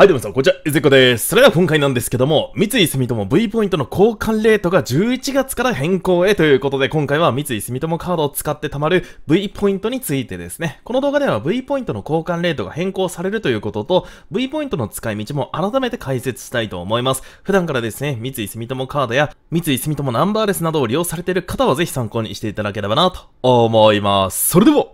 はい、どうもさん、こんにちは、ゆずこです。それでは今回なんですけども、三井住友 V ポイントの交換レートが11月から変更へということで、今回は三井住友カードを使って貯まる V ポイントについてですね、この動画では V ポイントの交換レートが変更されるということと、V ポイントの使い道も改めて解説したいと思います。普段からですね、三井住友カードや三井住友ナンバーレスなどを利用されている方はぜひ参考にしていただければなと思います。それでは、行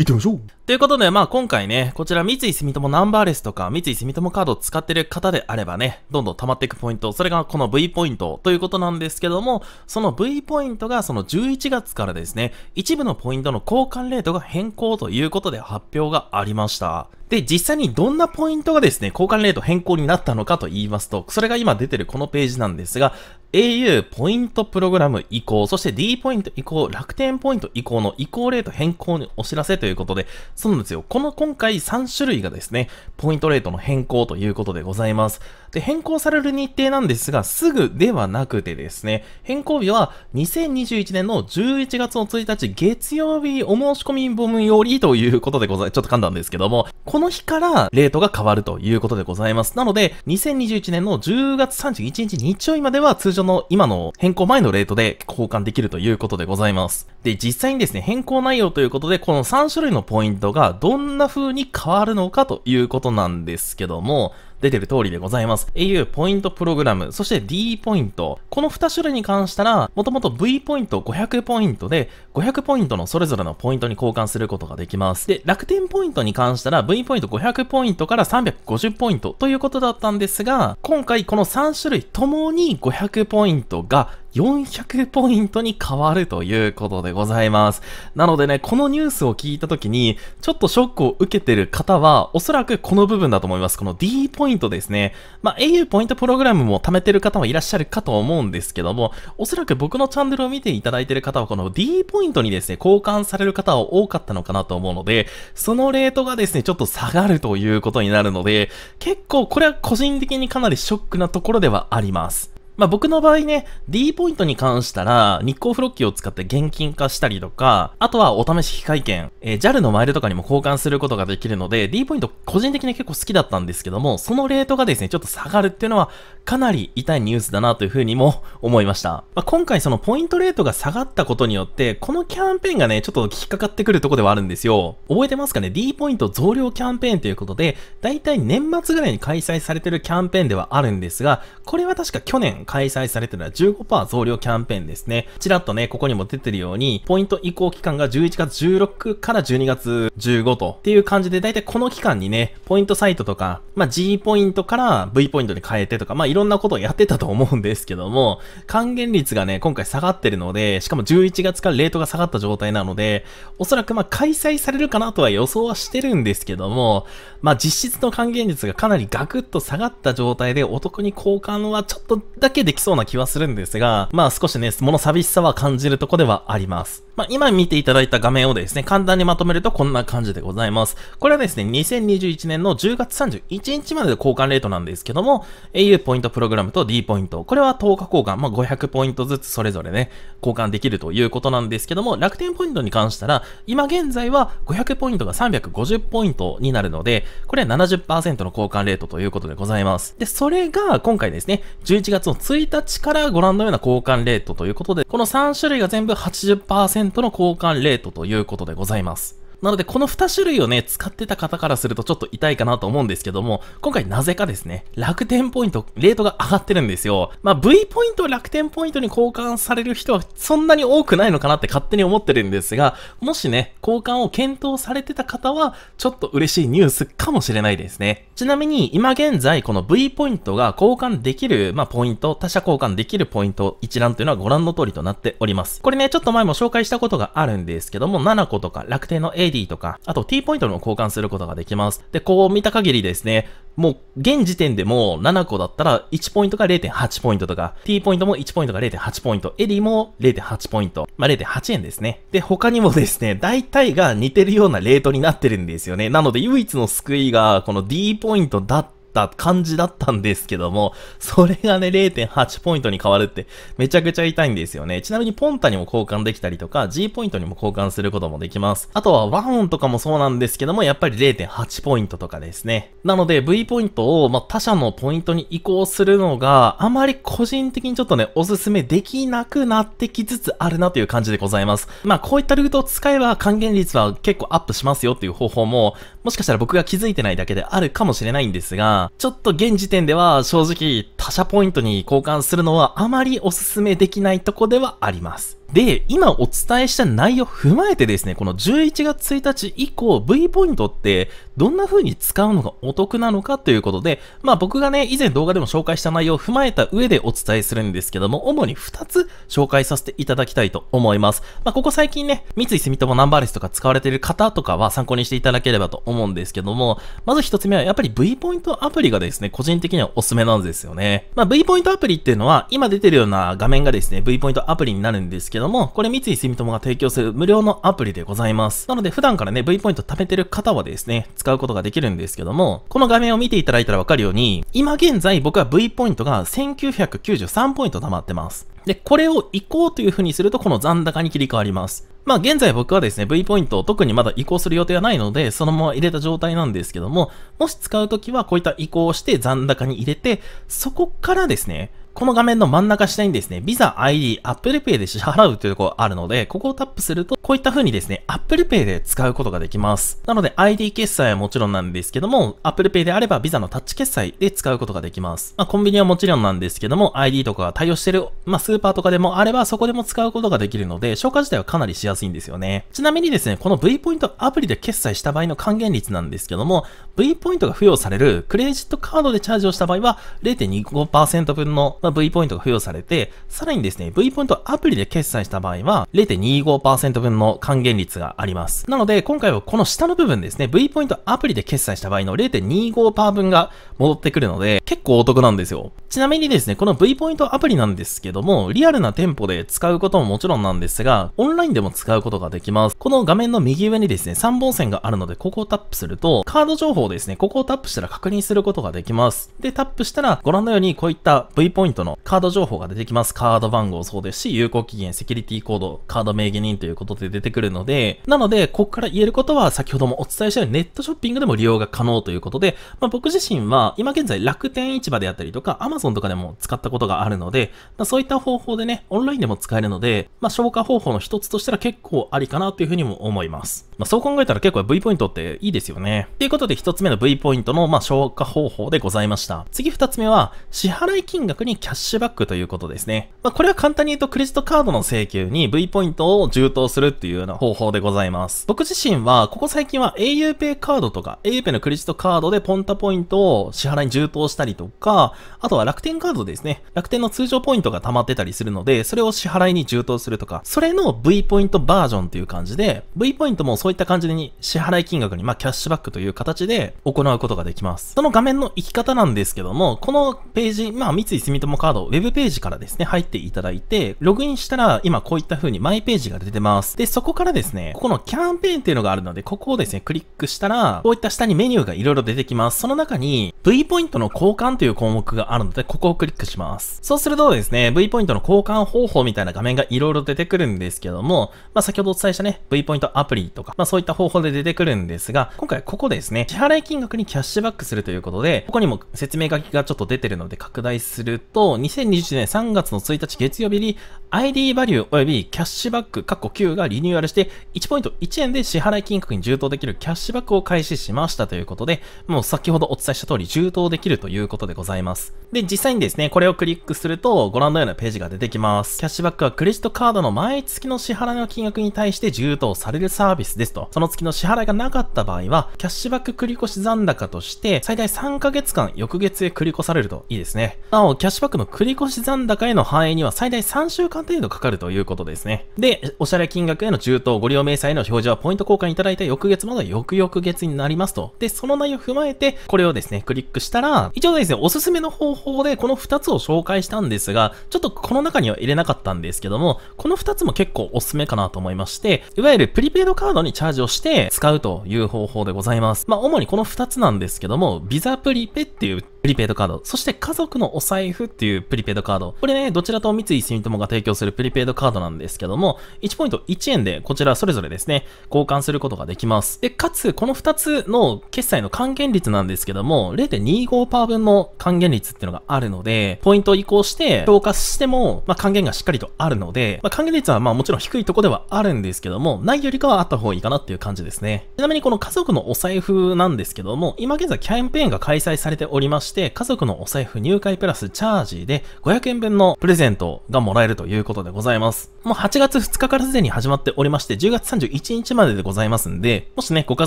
ってみましょうということで、まあ今回ね、こちら三井住友ナンバーレスとか、三井住友カードを使ってる方であればね、どんどん溜まっていくポイント、それがこの V ポイントということなんですけども、その V ポイントがその11月からですね、一部のポイントの交換レートが変更ということで発表がありました。で、実際にどんなポイントがですね、交換レート変更になったのかと言いますと、それが今出てるこのページなんですが、au ポイントプログラム移行、そして d ポイント移行、楽天ポイント移行の移行レート変更にお知らせということで、そうなんですよ。この今回3種類がですね、ポイントレートの変更ということでございます。で、変更される日程なんですが、すぐではなくてですね、変更日は2021年の11月の1日月曜日お申し込み分よりということでござい、ます。ちょっと噛んだんですけども、この日からレートが変わるということでございます。なので、2021年の10月31日日曜日までは通常の今の変更前のレートで交換できるということでございます。で、実際にですね、変更内容ということで、この3種類のポイントがどんな風に変わるのかということなんですけども、出てる通りでございます。au ポイントプログラム、そして d ポイント。この2種類に関したら、もともと v ポイント500ポイントで、500ポイントのそれぞれのポイントに交換することができます。で、楽天ポイントに関したら、v ポイント500ポイントから350ポイントということだったんですが、今回この3種類ともに500ポイントが400ポイントに変わるということでございます。なのでね、このニュースを聞いた時に、ちょっとショックを受けてる方は、おそらくこの部分だと思います。この D ポイントですね。まあ、au ポイントプログラムも貯めてる方もいらっしゃるかと思うんですけども、おそらく僕のチャンネルを見ていただいてる方は、この D ポイントにですね、交換される方は多かったのかなと思うので、そのレートがですね、ちょっと下がるということになるので、結構これは個人的にかなりショックなところではあります。まあ、僕の場合ね、D ポイントに関したら、日光フロッキーを使って現金化したりとか、あとはお試し機械券、えー、JAL のマイルとかにも交換することができるので、D ポイント個人的に結構好きだったんですけども、そのレートがですね、ちょっと下がるっていうのは、かなり痛いニュースだなというふうにも思いました。まあ、今回そのポイントレートが下がったことによって、このキャンペーンがね、ちょっと引っかかってくるとこではあるんですよ。覚えてますかね ?D ポイント増量キャンペーンということで、だいたい年末ぐらいに開催されてるキャンペーンではあるんですが、これは確か去年開催されてるのは15%増量キャンペーンですね。ちらっとね、ここにも出てるように、ポイント移行期間が11月16から12月15と、っていう感じで、だいたいこの期間にね、ポイントサイトとか、まあ、G ポイントから V ポイントに変えてとか、まあ、いろんなことをやってたと思うんですけども、還元率がね、今回下がってるので、しかも11月からレートが下がった状態なので、おそらくま開催されるかなとは予想はしてるんですけども、まあ、実質の還元率がかなりガクッと下がった状態でお得に交換はちょっとだけけできそうな気はするんですが、まあ少しね、物寂しさは感じるとこではあります。まあ今見ていただいた画面をですね、簡単にまとめるとこんな感じでございます。これはですね、2021年の10月31日までで交換レートなんですけども、au ポイントプログラムと d ポイント、これは10日交換、まあ500ポイントずつそれぞれね、交換できるということなんですけども、楽天ポイントに関したら、今現在は500ポイントが350ポイントになるので、これは70%の交換レートということでございます。で、それが今回ですね、11月の1日からご覧のような交換レートということで、この3種類が全部80%の交換レートということでございます。なのでこの2種類をね、使ってた方からするとちょっと痛いかなと思うんですけども、今回なぜかですね、楽天ポイント、レートが上がってるんですよ。まあ V ポイントを楽天ポイントに交換される人はそんなに多くないのかなって勝手に思ってるんですが、もしね、交換を検討されてた方は、ちょっと嬉しいニュースかもしれないですね。ちなみに今現在この V ポイントが交換できる、まあポイント、他者交換できるポイント一覧というのはご覧の通りとなっております。これね、ちょっと前も紹介したことがあるんですけども、7個とか楽天の A ID とか、あと T ポイントにも交換することができます。で、こう見た限りですね、もう現時点でも7個だったら1ポイントが0.8ポイントとか、T ポイントも1ポイントが0.8ポイント、エディも0.8ポイント、まあ、0.8円ですね。で、他にもですね、大体が似てるようなレートになってるんですよね。なので唯一の救いが、この D ポイントだったた感じだったんですけども、それがね、0.8ポイントに変わるって、めちゃくちゃ痛いんですよね。ちなみにポンタにも交換できたりとか、G ポイントにも交換することもできます。あとは和音とかもそうなんですけども、やっぱり0.8ポイントとかですね。なので、V ポイントを、ま他社のポイントに移行するのが、あまり個人的にちょっとね、おすすめできなくなってきつつあるなという感じでございます。まあ、こういったルートを使えば還元率は結構アップしますよっていう方法も、もしかしたら僕が気づいてないだけであるかもしれないんですが、ちょっと現時点では正直他社ポイントに交換するのはあまりおすすめできないとこではあります。で、今お伝えした内容を踏まえてですね、この11月1日以降、V ポイントってどんな風に使うのがお得なのかということで、まあ僕がね、以前動画でも紹介した内容を踏まえた上でお伝えするんですけども、主に2つ紹介させていただきたいと思います。まあここ最近ね、三井住友ナンバーレスとか使われている方とかは参考にしていただければと思うんですけども、まず1つ目はやっぱり V ポイントアプリがですね、個人的にはおすすめなんですよね。まあ V ポイントアプリっていうのは、今出てるような画面がですね、V ポイントアプリになるんですけどども、これ三井住友が提供する無料のアプリでございます。なので普段からね、V ポイント貯めてる方はですね、使うことができるんですけども、この画面を見ていただいたらわかるように、今現在僕は V ポイントが1993ポイント貯まってます。で、これを移行という風にすると、この残高に切り替わります。まあ、現在僕はですね、V ポイントを特にまだ移行する予定はないので、そのまま入れた状態なんですけども、もし使うときはこういった移行をして残高に入れて、そこからですね、この画面の真ん中下にですね、Visa ID、Apple Pay で支払うというところあるので、ここをタップすると、こういった風にですね、Apple Pay で使うことができます。なので ID 決済はもちろんなんですけども、Apple Pay であれば Visa のタッチ決済で使うことができます。まあ、コンビニはもちろんなんですけども、ID とかが対応してる、まあ、スーパーとかでもあれば、そこでも使うことができるので、消化自体はかなりしやすいんですよね。ちなみにですね、この V ポイントアプリで決済した場合の還元率なんですけども、V ポイントが付与されるクレジットカードでチャージをした場合は、0.25%分の、まあま V ポイントが付与されて、さらにですね、V ポイントアプリで決済した場合は、0.25%分の還元率があります。なので、今回はこの下の部分ですね、V ポイントアプリで決済した場合の0.25%分が戻ってくるので、結構お得なんですよ。ちなみにですね、この V ポイントアプリなんですけども、リアルな店舗で使うことももちろんなんですが、オンラインでも使うことができます。この画面の右上にですね、3本線があるので、ここをタップすると、カード情報をですね、ここをタップしたら確認することができます。で、タップしたら、ご覧のように、こういった V ポイントのカード情報が出てきます。カード番号そうですし、有効期限、セキュリティコード、カード名義人ということで出てくるので、なので、ここから言えることは、先ほどもお伝えしたように、ネットショッピングでも利用が可能ということで、まあ、僕自身は、今現在楽天市場であったりとか、Amazon Amazon とかでも使ったことがあるので、まあ、そういった方法でね、オンラインでも使えるので、まあ、消化方法の一つとしたら結構ありかなというふうにも思います。まあ、そう考えたら結構 V ポイントっていいですよね。ということで一つ目の V ポイントの、まあ、消化方法でございました。次二つ目は、支払い金額にキャッシュバックということですね。まあ、これは簡単に言うとクレジットカードの請求に V ポイントを充当するっていうような方法でございます。僕自身は、ここ最近は auPay カードとか auPay のクレジットカードでポンタポイントを支払いに充当したりとか、あとは楽天カードですね、楽天の通常ポイントが溜まってたりするので、それを支払いに充当するとか、それの V ポイントバージョンという感じで、V ポイントもそういった感じに支払い金額に、まあ、キャッシュバックという形で行うことができます。その画面の行き方なんですけども、このページ、まあ、三井住友カード、ウェブページからですね、入っていただいて、ログインしたら、今こういった風にマイページが出てます。で、そこからですね、ここのキャンペーンっていうのがあるので、ここをですね、クリックしたら、こういった下にメニューが色々出てきます。その中に、V ポイントの交換という項目があるので、で、ここをクリックします。そうするとですね、V ポイントの交換方法みたいな画面が色々出てくるんですけども、まあ、先ほどお伝えしたね、V ポイントアプリとか、まあ、そういった方法で出てくるんですが、今回ここですね、支払い金額にキャッシュバックするということで、ここにも説明書きがちょっと出てるので拡大すると、2021年3月の1日月曜日に ID バリュー及びキャッシュバック、9がリニューアルして、1ポイント1円で支払い金額に充当できるキャッシュバックを開始しましたということで、もう先ほどお伝えした通り充当できるということでございます。で、実際にですね、これをクリックすると、ご覧のようなページが出てきます。キャッシュバックはクレジットカードの毎月の支払いの金額に対して充当されるサービスですと。その月の支払いがなかった場合は、キャッシュバック繰越残高として、最大3ヶ月間翌月へ繰り越されるといいですね。なお、キャッシュバックの繰越残高への反映には最大3週間程度かかるということですね。で、お支払い金額への充当、ご利用明細への表示はポイント交換いただいた翌月まで翌々月になりますと。で、その内容を踏まえて、これをですね、クリックしたら、一応ですね、おすすめの方法報でこの2つを紹介したんですが、ちょっとこの中には入れなかったんですけども、この2つも結構おすすめかなと思いまして、いわゆるプリペイドカードにチャージをして使うという方法でございます。まあ、主にこの2つなんですけども、ビザプリペっていうプリペイドカード。そして家族のお財布っていうプリペイドカード。これね、どちらと三井住友が提供するプリペイドカードなんですけども、1ポイント1円でこちらそれぞれですね、交換することができます。で、かつ、この2つの決済の還元率なんですけども、0.25%分の還元率っていうのがあるので、ポイントを移行して評価しても、まあ、還元がしっかりとあるので、まあ、還元率はまあもちろん低いとこではあるんですけども、ないよりかはあった方がいいかなっていう感じですね。ちなみにこの家族のお財布なんですけども、今現在キャンペーンが開催されておりまして、して、家族のお財布入会プラスチャージで500円分のプレゼントがもらえるということでございます。もう8月2日からすでに始まっておりまして、10月31日まででございますんで、もしね、ご家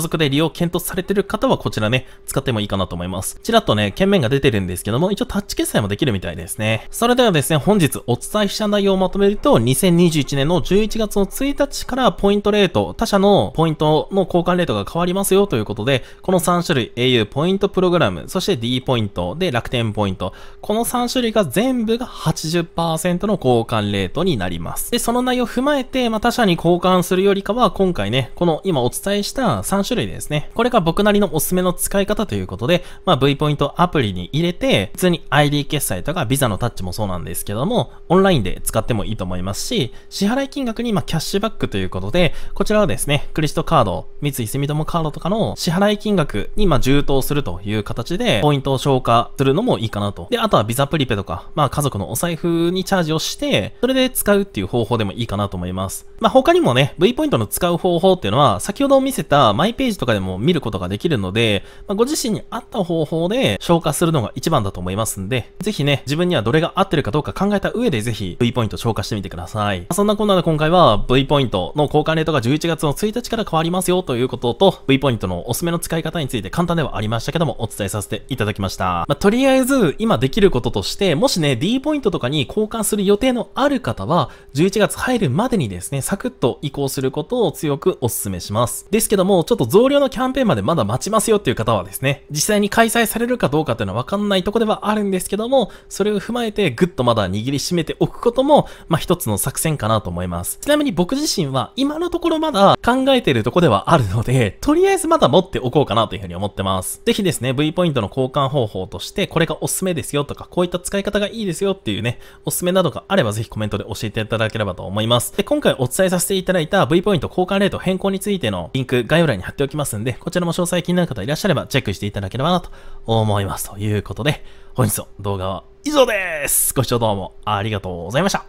族で利用検討されてる方はこちらね、使ってもいいかなと思います。ちらっとね、券面が出てるんですけども、一応タッチ決済もできるみたいですね。それではですね、本日お伝えした内容をまとめると、2021年の11月の1日からポイントレート、他社のポイントの交換レートが変わりますよということで、この3種類 au ポイントプログラム、そして D ポイント、ト、で、楽天ポイント。この3種類が全部が80%の交換レートになります。で、その内容を踏まえて、まあ、他社に交換するよりかは、今回ね、この今お伝えした3種類ですね。これが僕なりのおすすめの使い方ということで、まあ、V ポイントアプリに入れて、普通に ID 決済とか、Visa のタッチもそうなんですけども、オンラインで使ってもいいと思いますし、支払い金額にまキャッシュバックということで、こちらはですね、クレジットカード、三井住友カードとかの支払い金額にま充当するという形で、ポイントを紹化するのもいいかなと。で、あとはビザプリペとか、まあ家族のお財布にチャージをして、それで使うっていう方法でもいいかなと思います。まあ他にもね、V ポイントの使う方法っていうのは、先ほど見せたマイページとかでも見ることができるので、まあ、ご自身に合った方法で消化するのが一番だと思いますんで、ぜひね、自分にはどれが合ってるかどうか考えた上でぜひ V ポイント消化してみてください。まあ、そんなこんなで今回は V ポイントの交換レートが11月の1日から変わりますよということと、V ポイントのおすすめの使い方について簡単ではありましたけどもお伝えさせていただきました。まあ、とりあえず、今できることとして、もしね、D ポイントとかに交換する予定のある方は、11月入るまでにですね、サクッと移行することを強くお勧めします。ですけども、ちょっと増量のキャンペーンまでまだ待ちますよっていう方はですね、実際に開催されるかどうかっていうのはわかんないとこではあるんですけども、それを踏まえて、ぐっとまだ握りしめておくことも、まあ、一つの作戦かなと思います。ちなみに僕自身は、今のところまだ考えてるとこではあるので、とりあえずまだ持っておこうかなというふうに思ってます。ぜひですね、V ポイントの交換方法報として、これがおすすめですよとか、こういった使い方がいいですよっていうね、おすすめなどがあればぜひコメントで教えていただければと思います。で、今回お伝えさせていただいた V ポイント交換レート変更についてのリンク概要欄に貼っておきますんで、こちらも詳細気になる方いらっしゃればチェックしていただければなと思います。ということで、本日の動画は以上です。ご視聴どうもありがとうございました。